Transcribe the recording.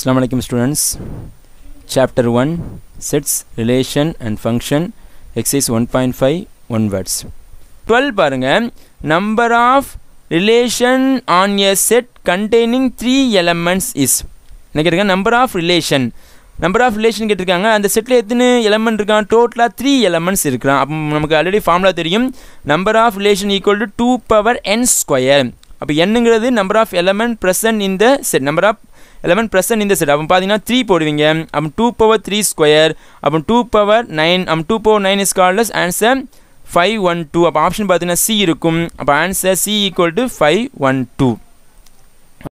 students chapter one sets relation and function exercise one point five one words twelve பாருங்க number of relation on a set containing three elements is என்ன கேட்டிருக்காங்க number of relation number of relation கேட்டிருக்காங்க அந்த settle எத்தனை element இருக்கான் டோட்டலாக three elements இருக்கிறான் அப்போ நமக்கு ஆல்ரெடி ஃபார்முலா தெரியும் number of relation equal to two power n square அப்போ என்னங்கிறது நம்பர் ஆஃப் எலமெண்ட் ப்ரெசன்ட் இந்த set number of element present இந்த செட் அப்போ பார்த்தீங்கன்னா த்ரீ போடுவீங்க அப்போ டூ பவர் த்ரீ ஸ்கொயர் அப்போ டூ பவர் நைன் அப்போ டூ பவர் நைன் இஸ் கால்லஸ் ஆன்சர் ஃபைவ் ஒன் டூ அப்போ ஆப்ஷன் பார்த்தீங்கன்னா சி இருக்கும் அப்போ answer C equal to five one two